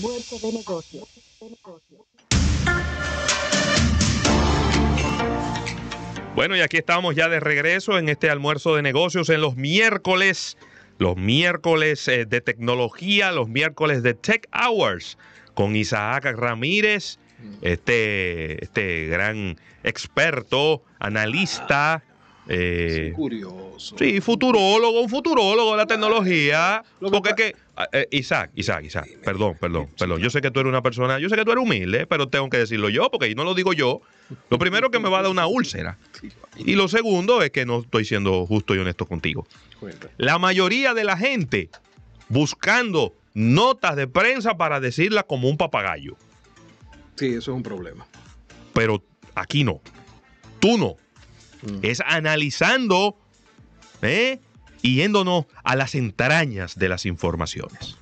de Bueno, y aquí estamos ya de regreso en este almuerzo de negocios en los miércoles, los miércoles eh, de tecnología, los miércoles de Tech Hours con Isaac Ramírez, mm. este, este gran experto, analista eh, curioso. Sí, futurólogo, un futurólogo de la tecnología. Porque es que. Ah, eh, Isaac, Isaac, Isaac, perdón, perdón, perdón. Yo sé que tú eres una persona, yo sé que tú eres humilde, pero tengo que decirlo yo, porque no lo digo yo. Lo primero que me va a dar una úlcera. Y lo segundo es que no estoy siendo justo y honesto contigo. La mayoría de la gente buscando notas de prensa para decirlas como un papagayo. Sí, eso es un problema. Pero aquí no. Tú no Mm. es analizando ¿eh? y yéndonos a las entrañas de las informaciones.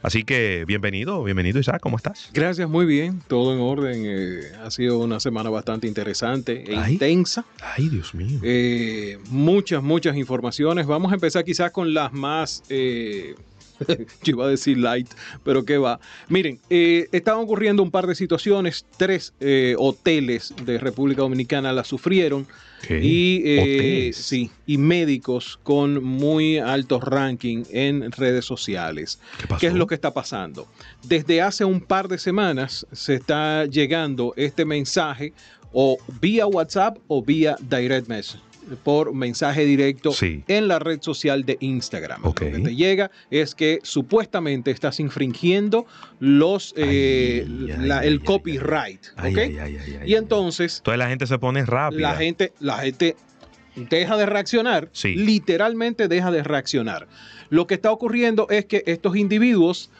Así que bienvenido, bienvenido Isaac, ¿cómo estás? Gracias, muy bien, todo en orden. Eh, ha sido una semana bastante interesante e intensa. Ay, Dios mío. Eh, muchas, muchas informaciones. Vamos a empezar quizás con las más eh, Yo iba a decir light, pero qué va. Miren, eh, estaban ocurriendo un par de situaciones. Tres eh, hoteles de República Dominicana la sufrieron. Y, eh, sí, y médicos con muy alto ranking en redes sociales. ¿Qué, ¿Qué es lo que está pasando? Desde hace un par de semanas se está llegando este mensaje o vía WhatsApp o vía direct message por mensaje directo en la red social de Instagram. Lo que te llega es que supuestamente estás infringiendo los el copyright. y entonces. toda la gente se pone rápida. La gente, la gente deja de reaccionar, literalmente deja de reaccionar. Lo que está ocurriendo es que estos individuos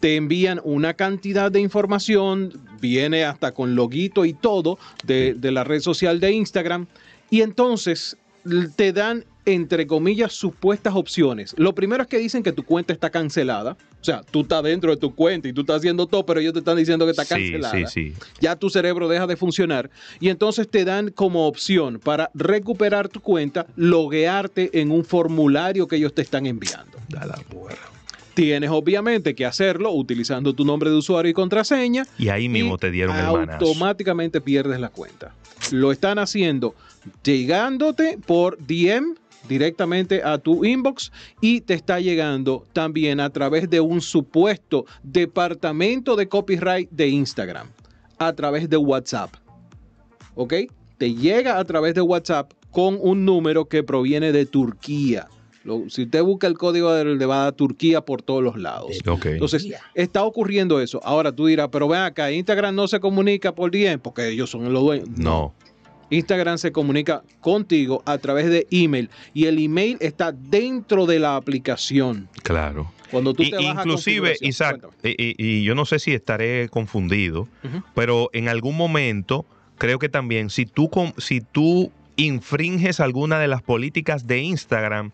te envían una cantidad de información, viene hasta con loguito y todo de la red social de Instagram. Y entonces te dan, entre comillas, supuestas opciones. Lo primero es que dicen que tu cuenta está cancelada. O sea, tú estás dentro de tu cuenta y tú estás haciendo todo, pero ellos te están diciendo que está cancelada. Ya tu cerebro deja de funcionar. Y entonces te dan como opción para recuperar tu cuenta, loguearte en un formulario que ellos te están enviando. Da la tienes obviamente que hacerlo utilizando tu nombre de usuario y contraseña. Y ahí mismo te dieron el Automáticamente pierdes la cuenta. Lo están haciendo llegándote por DM directamente a tu inbox y te está llegando también a través de un supuesto departamento de copyright de Instagram, a través de WhatsApp. ¿Ok? Te llega a través de WhatsApp con un número que proviene de Turquía si usted busca el código de Nevada, Turquía por todos los lados. Entonces, está ocurriendo eso. Ahora tú dirás, pero ven acá, Instagram no se comunica por bien, porque ellos son los dueños. No. Instagram se comunica contigo a través de email y el email está dentro de la aplicación. Claro. Cuando tú te inclusive, Isaac, y, yo no sé si estaré confundido, pero en algún momento creo que también si tú si tú infringes alguna de las políticas de Instagram,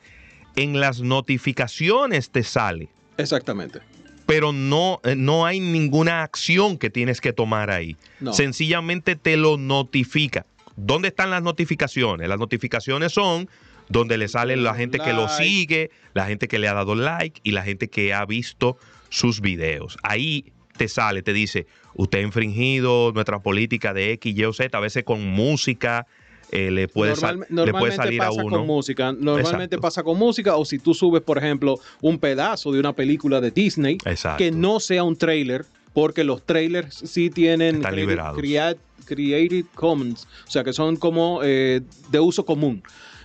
en las notificaciones te sale. Exactamente. Pero no, eh, no hay ninguna acción que tienes que tomar ahí. Sencillamente te lo notifica. ¿Dónde están las notificaciones? Las notificaciones son donde le salen la gente que lo sigue, la gente que le ha dado like y la gente que ha visto sus videos. Ahí te sale, te dice, usted ha infringido nuestra política de X, Y o Z, a veces con música, eh, le puede, le puede salir a uno. Con música. Normalmente pasa con música o si tú subes, por ejemplo, un pedazo de una película de Disney que no sea un trailer, porque los trailers sí tienen Creative Commons, o sea que son como eh, de uso común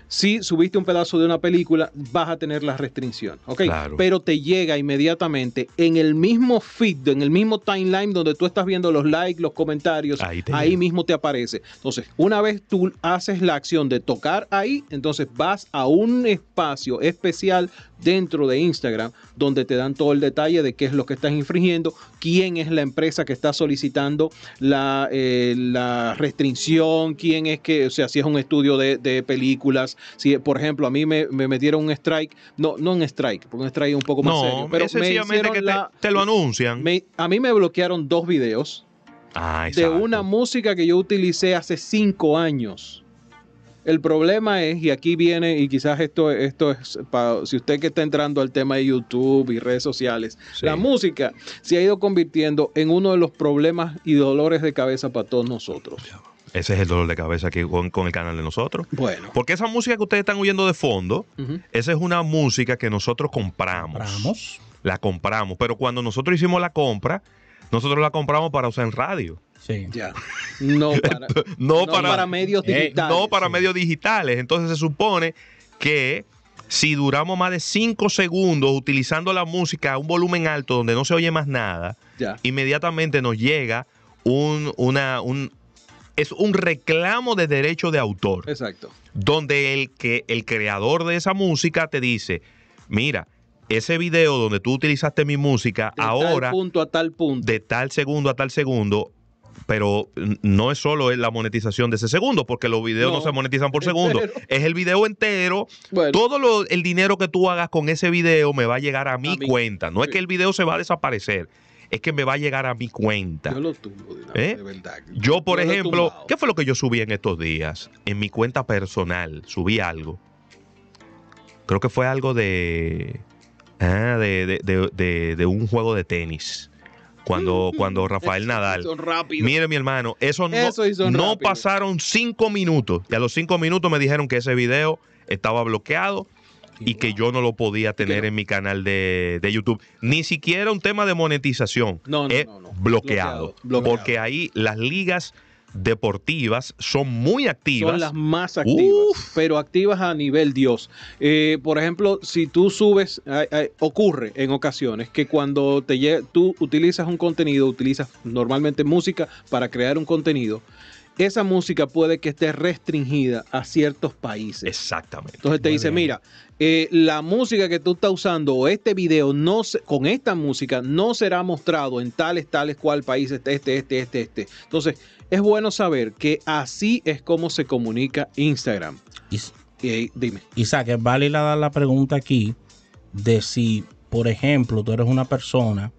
si subiste un pedazo de una película, vas a tener la restricción, ¿ok? Pero te llega inmediatamente en el mismo feed, en el mismo timeline donde tú estás viendo los likes, los comentarios, ahí, mismo te aparece. Entonces, una vez tú haces la acción de tocar ahí, entonces vas a un espacio especial dentro de Instagram donde te dan todo el detalle de qué es lo que estás infringiendo, quién es la empresa que está solicitando la, eh, la restricción, quién es que, o sea, si es un estudio de películas, si, por ejemplo, a mí me, me metieron un strike, no, no un strike, porque un strike un poco más no, serio. Pero sencillamente que te, lo anuncian. a mí me bloquearon dos videos ah, de una música que yo utilicé hace cinco años. El problema es, y aquí viene, y quizás esto, esto es para si usted que está entrando al tema de YouTube y redes sociales, la música se ha ido convirtiendo en uno de los problemas y dolores de cabeza para todos nosotros. Ese es el dolor de cabeza aquí con, el canal de nosotros. Bueno. Porque esa música que ustedes están oyendo de fondo, esa es una música que nosotros compramos. Compramos. La compramos. Pero cuando nosotros hicimos la compra, nosotros la compramos para usar en radio. Sí. Ya. No para, medios eh, digitales. no para medios digitales. Entonces se supone que si duramos más de cinco segundos utilizando la música a un volumen alto donde no se oye más nada, inmediatamente nos llega una, un, es un reclamo de derecho de autor. Exacto. Donde el, que, el creador de esa música te dice, mira, ese video donde tú utilizaste mi música, de ahora... Tal punto a tal punto. De tal segundo a tal segundo, pero no es solo la monetización de ese segundo, porque los videos no, se monetizan por segundo, es el video entero. Todo lo, el dinero que tú hagas con ese video me va a llegar a mi, cuenta. No es que el video se va a desaparecer, es que me va a llegar a mi cuenta. Yo ¿Eh? Yo, por ejemplo, ¿qué fue lo que yo subí en estos días? En mi cuenta personal, subí algo. Creo que fue algo de. Ah, de, un juego de tenis cuando, mm, cuando Rafael eso Nadal. Mire, mi hermano, eso, no, no pasaron cinco minutos. Y a los cinco minutos me dijeron que ese video estaba bloqueado y que yo no lo podía tener en mi canal de, YouTube. Ni siquiera un tema de monetización. No, no, es bloqueado, Porque ahí las ligas deportivas son muy activas. Son las más activas, pero activas a nivel Dios. Eh, por ejemplo, si tú subes, ocurre en ocasiones que cuando te tú utilizas un contenido, utilizas normalmente música para crear un contenido esa música puede que esté restringida a ciertos países. Exactamente. Entonces te dice, mira, la música que tú estás usando o este video no con esta música no será mostrado en tales, tales, cual países este, este, este, este, Entonces, es bueno saber que así es como se comunica Instagram. y dime. Isaac, vale la la pregunta aquí de si, por ejemplo, tú eres una persona,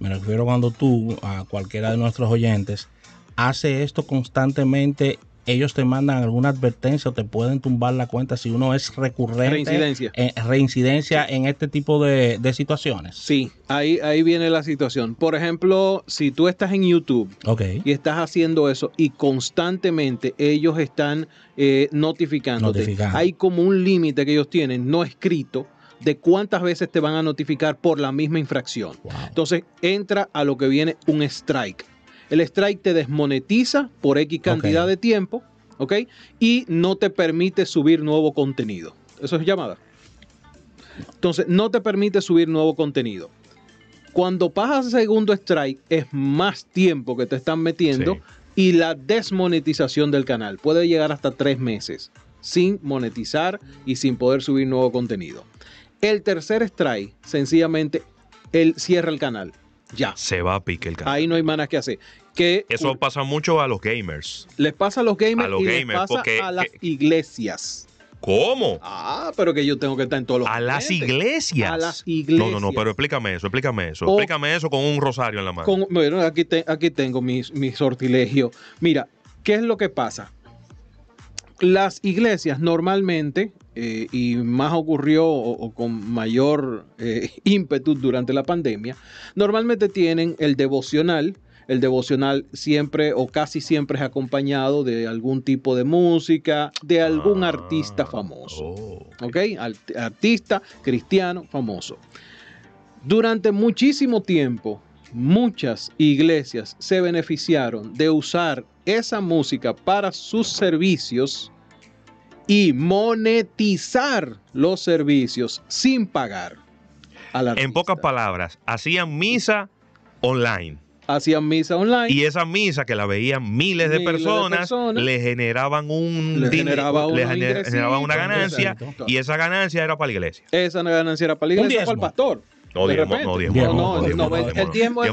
me refiero cuando tú, a cualquiera de nuestros oyentes, hace esto constantemente, ellos te mandan alguna advertencia o te pueden tumbar la cuenta si uno es recurrente. Reincidencia. reincidencia en este tipo de, situaciones. Sí, ahí, ahí viene la situación. Por ejemplo, si tú estás en YouTube y estás haciendo eso y constantemente ellos están eh, notificándote, hay como un límite que ellos tienen, no escrito, de cuántas veces te van a notificar por la misma infracción. Entonces entra a lo que viene un strike. El strike te desmonetiza por X cantidad de tiempo, ¿ok? Y no te permite subir nuevo contenido. Eso es llamada. Entonces, no te permite subir nuevo contenido. Cuando pasas el segundo strike, es más tiempo que te están metiendo y la desmonetización del canal puede llegar hasta tres meses sin monetizar y sin poder subir nuevo contenido. El tercer strike, sencillamente, él cierra el canal ya. Se va a pique el carro. Ahí no hay manas que hacer. Eso pasa mucho a los gamers. Les pasa a los gamers a los gamers, les pasa a las iglesias. ¿Cómo? Ah, pero que yo tengo que estar en todos los. A las iglesias. A las iglesias. No, no, no, pero explícame eso, explícame eso. explícame eso con un rosario en la mano. bueno, aquí, aquí tengo mis mi sortilegio. Mira, ¿qué es lo que pasa? Las iglesias normalmente, eh, y más ocurrió o, con mayor eh, ímpetu durante la pandemia, normalmente tienen el devocional. El devocional siempre o casi siempre es acompañado de algún tipo de música, de algún ah, artista famoso. Oh. ¿Ok? Artista cristiano famoso. Durante muchísimo tiempo, muchas iglesias se beneficiaron de usar esa música para sus servicios y monetizar los servicios sin pagar. en pocas palabras, hacían misa online. Hacían misa online. Y esa misa que la veían miles, de, personas, le generaban un dinero, le una ganancia. Y esa ganancia era para la iglesia. Esa ganancia era para la iglesia, el pastor. No, no, no, el tiempo es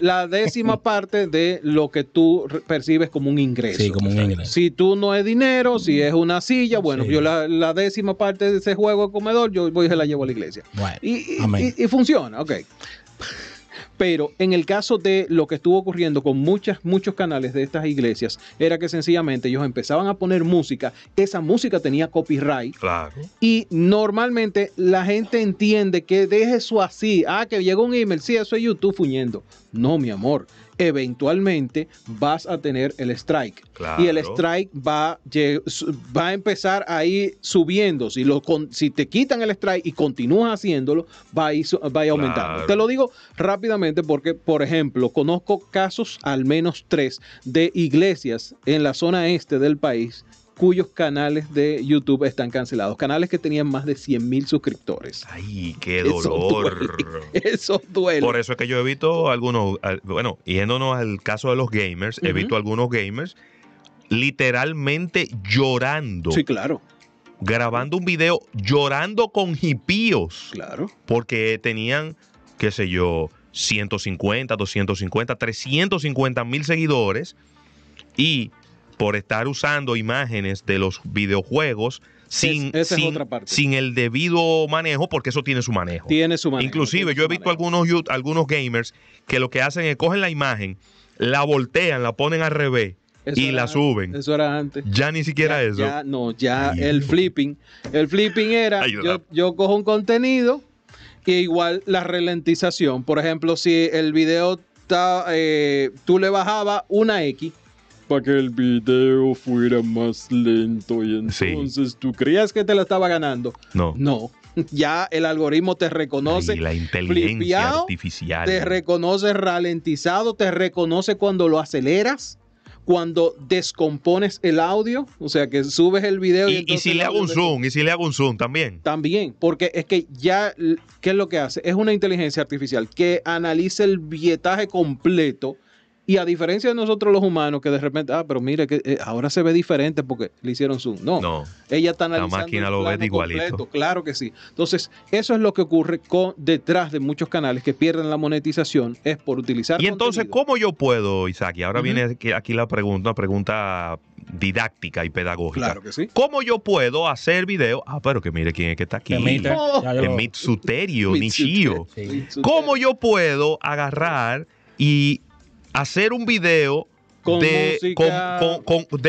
la, décima parte de lo que tú percibes como un ingreso. Sí, como un ingreso. Si tú no es dinero, si es una silla, bueno, yo la, la, décima parte de ese juego de comedor, yo voy y se la llevo a la iglesia. y, y, funciona, ok. Pero en el caso de lo que estuvo ocurriendo con muchas, muchos canales de estas iglesias, era que sencillamente ellos empezaban a poner música, esa música tenía copyright. Claro. Y normalmente la gente entiende que deje eso así. Ah, que llegó un email, sí, eso es YouTube fuñendo. No, mi amor eventualmente vas a tener el strike. Y el strike va, va a empezar a ir subiendo. Si, lo, si te quitan el strike y continúas haciéndolo, va a ir, va a Te lo digo rápidamente porque, por ejemplo, conozco casos, al menos tres, de iglesias en la zona este del país cuyos canales de YouTube están cancelados. Canales que tenían más de 100.000 suscriptores. ¡Ay, qué dolor! Eso duele. Por eso es que yo evito algunos, bueno, yéndonos al caso de los gamers, he visto evito algunos gamers literalmente llorando. Sí, claro. Grabando un video llorando con hipíos. Claro. Porque tenían, qué sé yo, 150, 250, 350 mil seguidores y por estar usando imágenes de los videojuegos sin, sin, el debido manejo, porque eso tiene su manejo. Tiene su manejo. Inclusive yo he visto algunos, algunos gamers que lo que hacen es cogen la imagen, la voltean, la ponen al revés. y la suben. Eso era antes. Ya ni siquiera eso. Ya, no, ya el flipping. El flipping era, yo, cojo un contenido y igual la ralentización. Por ejemplo, si el video, eh, tú le bajabas una X, para que el video fuera más lento y entonces tú creías que te la estaba ganando. No. No. Ya el algoritmo te reconoce. Y la inteligencia artificial. Te reconoce ralentizado, te reconoce cuando lo aceleras cuando descompones el audio, o sea que subes el video. Y, y, si le hago un zoom, y si le hago un zoom también. También, porque es que ya, ¿qué es lo que hace? Es una inteligencia artificial que analiza el vietaje completo y a diferencia de nosotros los humanos, que de repente, ah, pero mire, que eh, ahora se ve diferente porque le hicieron zoom. No, no ella está analizando. La máquina lo ve igualito. claro que sí. Entonces, eso es lo que ocurre con, detrás de muchos canales que pierden la monetización, es por utilizar. Y entonces, ¿cómo yo puedo, Isaac? Y ahora viene aquí, la pregunta, una pregunta didáctica y pedagógica. Claro que sí. ¿Cómo yo puedo hacer video? Ah, pero que mire quién es que está aquí. En Mitsuterio, Nishio. ¿Cómo yo puedo agarrar y hacer un video de,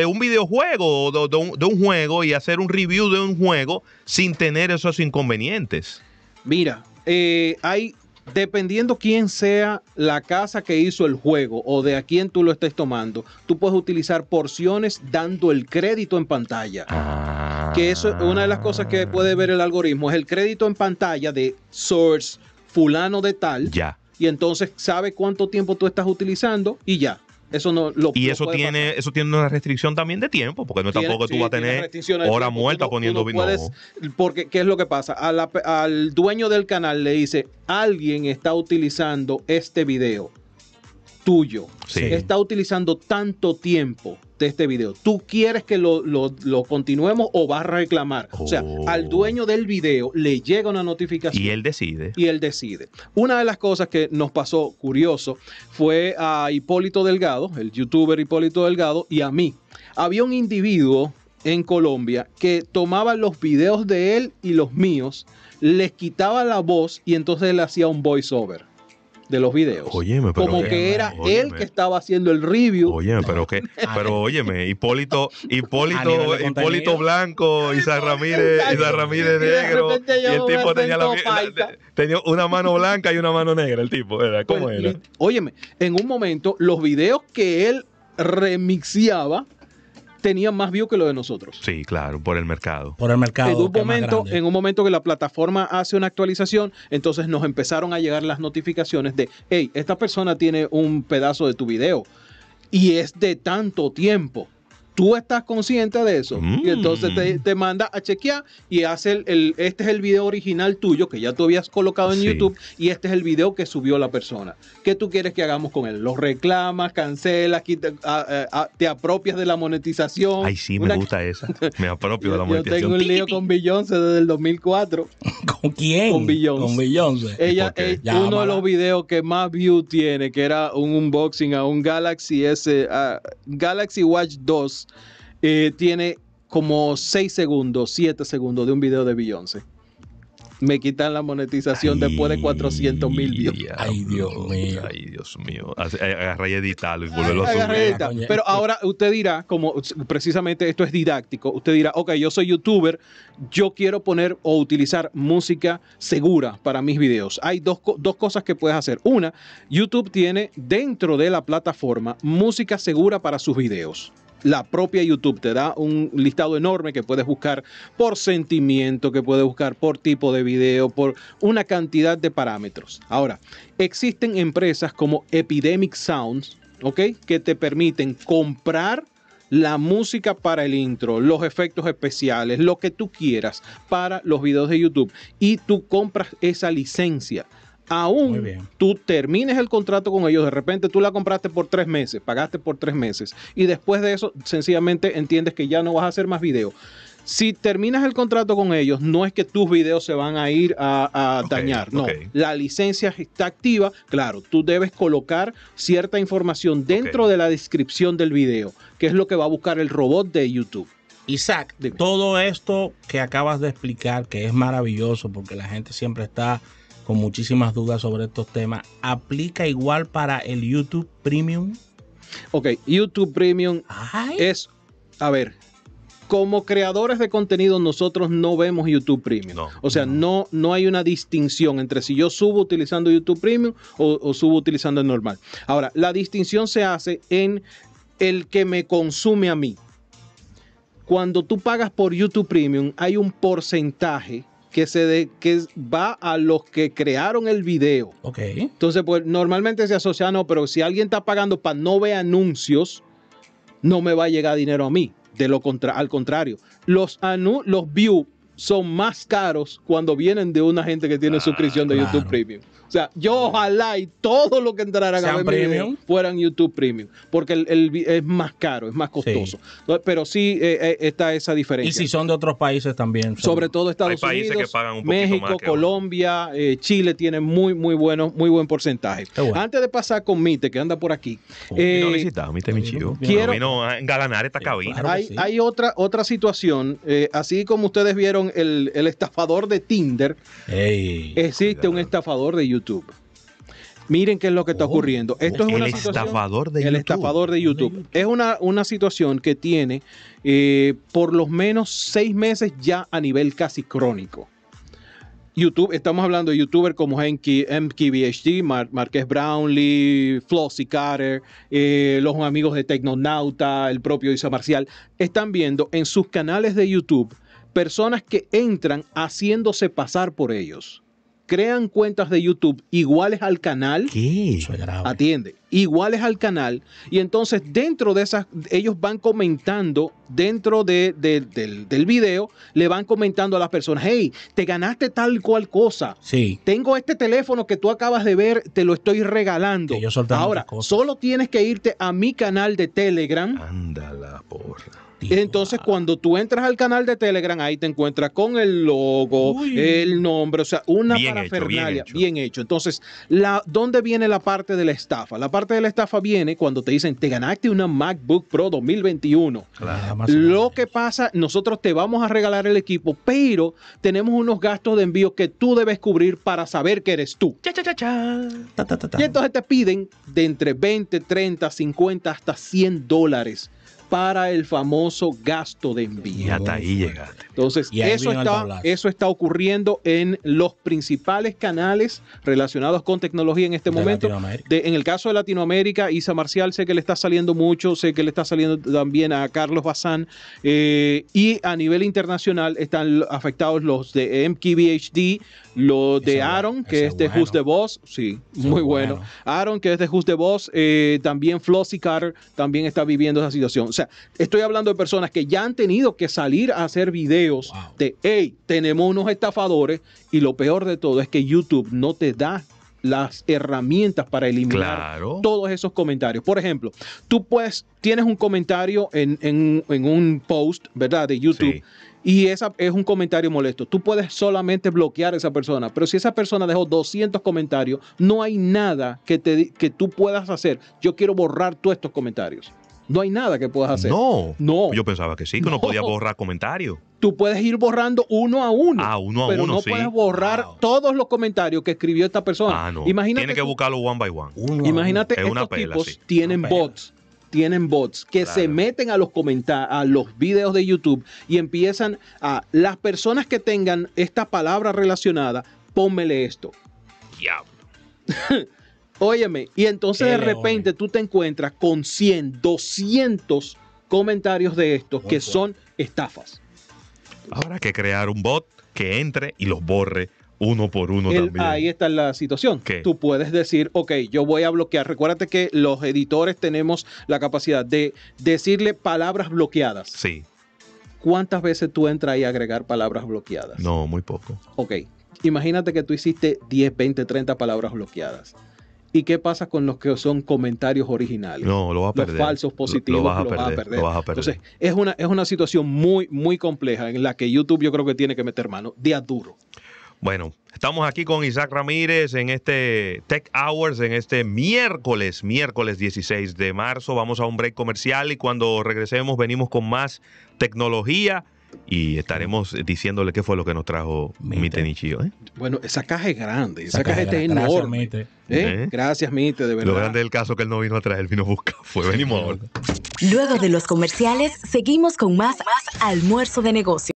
un videojuego, o de, un, juego y hacer un review de un juego sin tener esos inconvenientes. Mira, eh, hay, dependiendo quién sea la casa que hizo el juego o de a quién tú lo estés tomando, tú puedes utilizar porciones dando el crédito en pantalla. Ah. Que eso es una de las cosas que puede ver el algoritmo, es el crédito en pantalla de source fulano de tal. Ya y entonces sabe cuánto tiempo tú estás utilizando y ya. Eso no lo Y eso tiene eso tiene una restricción también de tiempo, porque no tampoco tú vas a tener hora muerta poniendo video Porque qué es lo que pasa? al dueño del canal le dice, "Alguien está utilizando este video." tuyo está utilizando tanto tiempo de este video, ¿tú quieres que lo, continuemos o vas a reclamar? O sea, oh. al dueño del video le llega una notificación. Y él decide. Y él decide. Una de las cosas que nos pasó curioso fue a Hipólito Delgado, el youtuber Hipólito Delgado, y a mí. Había un individuo en Colombia que tomaba los videos de él y los míos, les quitaba la voz y entonces le hacía un voiceover de los videos. Como que era él que estaba haciendo el review. Oye, pero que, pero óyeme, Hipólito, Hipólito, Hipólito Blanco, Isaac Ramírez, Ramírez negro. Y, el tipo tenía, la, tenía una mano blanca y una mano negra, el tipo, ¿cómo pues, era? Óyeme, en un momento, los videos que él remixiaba tenían más view que lo de nosotros. Sí, claro, por el mercado. Por el mercado. En un, momento, en un momento que la plataforma hace una actualización, entonces nos empezaron a llegar las notificaciones de, hey, esta persona tiene un pedazo de tu video y es de tanto tiempo tú estás consciente de eso. Y mm. entonces te, te, manda a chequear y hace el, este es el video original tuyo que ya tú habías colocado en YouTube y este es el video que subió la persona. ¿Qué tú quieres que hagamos con él? ¿Los reclamas, cancelas, ah, eh, ah, te apropias de la monetización? Ay, sí, me gusta esa. Me apropio de la monetización. Yo tengo un lío con Beyoncé desde el 2004. ¿Con quién? Con Beyoncé. Con Beyoncé. Ella, es uno de los videos que más view tiene, que era un unboxing a un Galaxy S, Galaxy Watch 2 eh, tiene como 6 segundos, 7 segundos de un video de Beyoncé. Me quitan la monetización después de 400 mil views. Ay, Dios mío. Ay, Dios eh, a ah, Pero ahora usted dirá, como precisamente esto es didáctico, usted dirá, ok, yo soy youtuber, yo quiero poner o utilizar música segura para mis videos. Hay dos, dos cosas que puedes hacer. Una, YouTube tiene dentro de la plataforma música segura para sus videos la propia YouTube te da un listado enorme que puedes buscar por sentimiento, que puedes buscar por tipo de video, por una cantidad de parámetros. Ahora, existen empresas como Epidemic Sounds, ¿ok? Que te permiten comprar la música para el intro, los efectos especiales, lo que tú quieras para los videos de YouTube y tú compras esa licencia aún tú termines el contrato con ellos, de repente tú la compraste por tres meses, pagaste por tres meses y después de eso sencillamente entiendes que ya no vas a hacer más videos. Si terminas el contrato con ellos, no es que tus videos se van a ir a, dañar, no. La licencia está activa, claro, tú debes colocar cierta información dentro de la descripción del video, que es lo que va a buscar el robot de YouTube. Isaac, todo esto que acabas de explicar, que es maravilloso porque la gente siempre está con muchísimas dudas sobre estos temas. ¿Aplica igual para el YouTube Premium? Ok, YouTube Premium es, a ver, como creadores de contenido nosotros no vemos YouTube Premium. o sea, no. no. hay una distinción entre si yo subo utilizando YouTube Premium o, o subo utilizando el normal. Ahora, la distinción se hace en el que me consume a mí. Cuando tú pagas por YouTube Premium hay un porcentaje que se de, que va a los que crearon el video. Entonces, pues normalmente se asocia, ah, no, pero si alguien está pagando para no ver anuncios, no me va a llegar dinero a mí. De lo al contrario, los, los views son más caros cuando vienen de una gente que tiene ah, suscripción de YouTube Premium. O sea, yo ojalá y todo lo que entraran a Premium fueran YouTube Premium, porque el, es más caro, es más costoso. Pero sí eh, eh, está esa diferencia. Y si son de otros países también. Sobre, todo Estados Unidos, que pagan México, Colombia, eh, Chile tienen muy muy bueno, muy buen porcentaje. Antes de pasar con Mite, que anda por aquí. Oh, no no Mite, mi chido. Quiero esta cabina. hay, otra, otra situación. así como ustedes vieron el, estafador de Tinder, existe un estafador de YouTube. YouTube. Miren qué es lo que está oh, ocurriendo. Oh, Esto es un el estafador de YouTube. Es una, situación que tiene eh, por lo menos seis meses ya a nivel casi crónico. YouTube, estamos hablando de youtubers como MKBHD, Mar Marqués Brownlee, Flossy Carter, eh, los amigos de Tecnonauta, el propio Isa Marcial, están viendo en sus canales de YouTube personas que entran haciéndose pasar por ellos crean cuentas de YouTube iguales al canal. ¿Qué? Atiende, iguales al canal. Y entonces dentro de esas, ellos van comentando, dentro de, del, video, le van comentando a las personas, hey, te ganaste tal cual cosa. Sí. Tengo este teléfono que tú acabas de ver, te lo estoy regalando. Ahora, solo tienes que irte a mi canal de Telegram. Ándala, porra entonces, cuando tú entras al canal de Telegram, ahí te encuentras con el logo, el nombre, o sea, una parafernalia. bien, hecho. Entonces, ¿dónde viene la parte de la estafa? La parte de la estafa viene cuando te dicen, te ganaste una MacBook Pro 2021. Lo que pasa, nosotros te vamos a regalar el equipo, pero tenemos unos gastos de envío que tú debes cubrir para saber que eres tú. y entonces te piden de entre 20, 30, 50 hasta 100 dólares para el famoso gasto de envío. Y hasta ahí llegaste. Entonces, eso está, eso está ocurriendo en los principales canales relacionados con tecnología en este momento. en el caso de Latinoamérica, Isa Marcial sé que le está saliendo mucho, sé que le está saliendo también a Carlos Bazán. Eh, y a nivel internacional están afectados los de MKBHD, los de Aaron, que es de Just de the sí, muy bueno. Aaron, que es de Just de Vos... también Flossy Carter... también está viviendo esa situación sea, estoy hablando de personas que ya han tenido que salir a hacer videos de, hey, tenemos unos estafadores y lo peor de todo es que YouTube no te da las herramientas para eliminar todos esos comentarios. Por ejemplo, tú puedes tienes un comentario en, un post, ¿verdad? De YouTube. Y esa es un comentario molesto. Tú puedes solamente bloquear a esa persona, pero si esa persona dejó 200 comentarios, no hay nada que, te, que tú puedas hacer. Yo quiero borrar todos estos comentarios. No hay nada que puedas hacer. No. No. Yo pensaba que sí, que no, podía borrar comentarios. Tú puedes ir borrando uno a uno. Ah, uno a pero uno, no puedes borrar todos los comentarios que escribió esta persona. Ah, no. Tiene que buscarlo one by one. Imagínate, estos tipos tienen bots tienen bots que se meten a los comentarios, a los videos de YouTube y empiezan a las personas que tengan esta palabra relacionada, pónmele esto. Diablo. Óyeme, y entonces de repente tú te encuentras con 100, 200 comentarios de estos que son estafas. Habrá que crear un bot que entre y los borre uno por uno también. Ahí está la situación. Tú puedes decir, ok, yo voy a bloquear. Recuérdate que los editores tenemos la capacidad de decirle palabras bloqueadas. Sí. ¿Cuántas veces tú entras y a agregar palabras bloqueadas? No, muy poco. Ok. Imagínate que tú hiciste 10, 20, 30 palabras bloqueadas. ¿Y qué pasa con los que son comentarios originales? No, lo vas a perder. Los falsos positivos lo, vas, a perder, lo vas a perder. Entonces, es una, es una situación muy, muy compleja en la que YouTube yo creo que tiene que meter mano. Día duro. Bueno, estamos aquí con Isaac Ramírez en este Tech Hours, en este miércoles, miércoles 16 de marzo. Vamos a un break comercial y cuando regresemos venimos con más tecnología y estaremos diciéndole qué fue lo que nos trajo Mite. Mite ¿eh? Bueno, esa caja es grande, esa, caja, es enorme. ¿Eh? ¿Eh? Gracias, Mite, de Lo grande del caso que él no vino a traer, vino a buscar. Fue, venimos ahora. Luego de los comerciales, seguimos con más, más almuerzo de negocios.